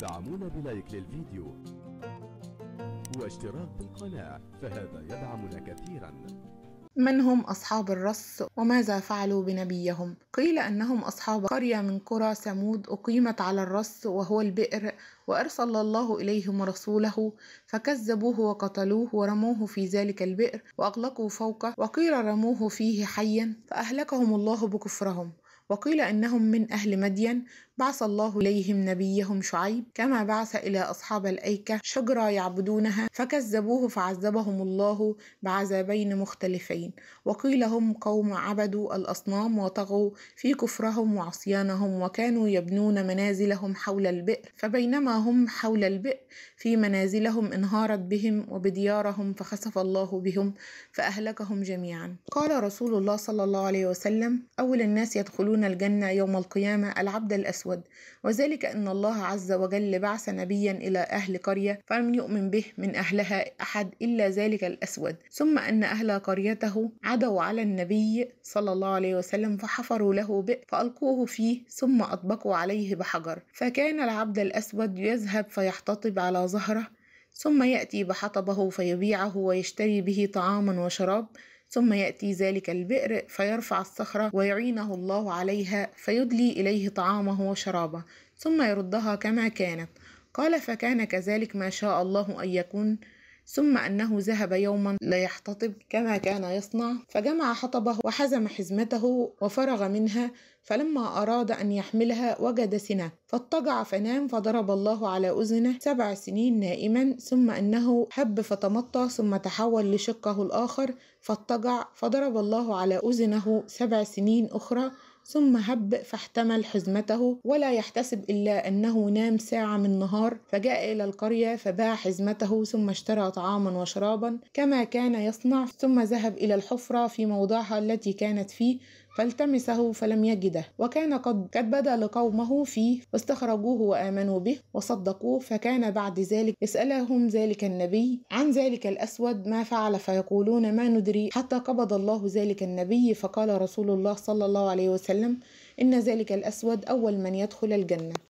دعمونا بلايك للفيديو واشتراك بالقناة فهذا يدعمنا كثيرا من هم أصحاب الرص وماذا فعلوا بنبيهم؟ قيل أنهم أصحاب قرية من قرى ثمود أقيمت على الرص وهو البئر وأرسل الله إليهم رسوله فكذبوه وقتلوه ورموه في ذلك البئر وأغلقوا فوقه وقيل رموه فيه حيا فأهلكهم الله بكفرهم وقيل إنهم من أهل مدين بعث الله إليهم نبيهم شعيب كما بعث إلى أصحاب الأيكة شجرة يعبدونها فكذبوه فعذبهم الله بعذابين مختلفين وقيل هم قوم عبدوا الأصنام وطغوا في كفرهم وعصيانهم وكانوا يبنون منازلهم حول البئر فبينما هم حول البئر في منازلهم انهارت بهم وبديارهم فخسف الله بهم فأهلكهم جميعا قال رسول الله صلى الله عليه وسلم أول الناس يدخلون الجنة يوم القيامة العبد الأسود الأسود وذلك أن الله عز وجل بعث نبيا إلى أهل قرية فلم يؤمن به من أهلها أحد إلا ذلك الأسود ثم أن أهل قريته عدوا على النبي صلى الله عليه وسلم فحفروا له بئر فألقوه فيه ثم أطبقوا عليه بحجر فكان العبد الأسود يذهب فيحتطب على ظهره ثم يأتي بحطبه فيبيعه ويشتري به طعاما وشراب ثم يأتي ذلك البئر فيرفع الصخرة ويعينه الله عليها فيدلي إليه طعامه وشرابه ثم يردها كما كانت قال فكان كذلك ما شاء الله أن يكون ثم أنه ذهب يوما ليحتطب كما كان يصنع فجمع حطبه وحزم حزمته وفرغ منها فلما أراد أن يحملها وجد سنة فاضطجع فنام فضرب الله على أذنه سبع سنين نائما ثم أنه حب فتمطى ثم تحول لشقه الآخر فاضطجع فضرب الله على أذنه سبع سنين أخرى ثم هب فاحتمل حزمته ولا يحتسب إلا أنه نام ساعة من نهار فجاء إلى القرية فباع حزمته ثم اشترى طعاما وشرابا كما كان يصنع ثم ذهب إلى الحفرة في موضعها التي كانت فيه فالتمسه فلم يجده وكان قد قد بدا لقومه فيه واستخرجوه وآمنوا به وصدقوه فكان بعد ذلك يسألهم ذلك النبي عن ذلك الأسود ما فعل فيقولون ما ندري حتى قبض الله ذلك النبي فقال رسول الله صلى الله عليه وسلم إن ذلك الأسود أول من يدخل الجنة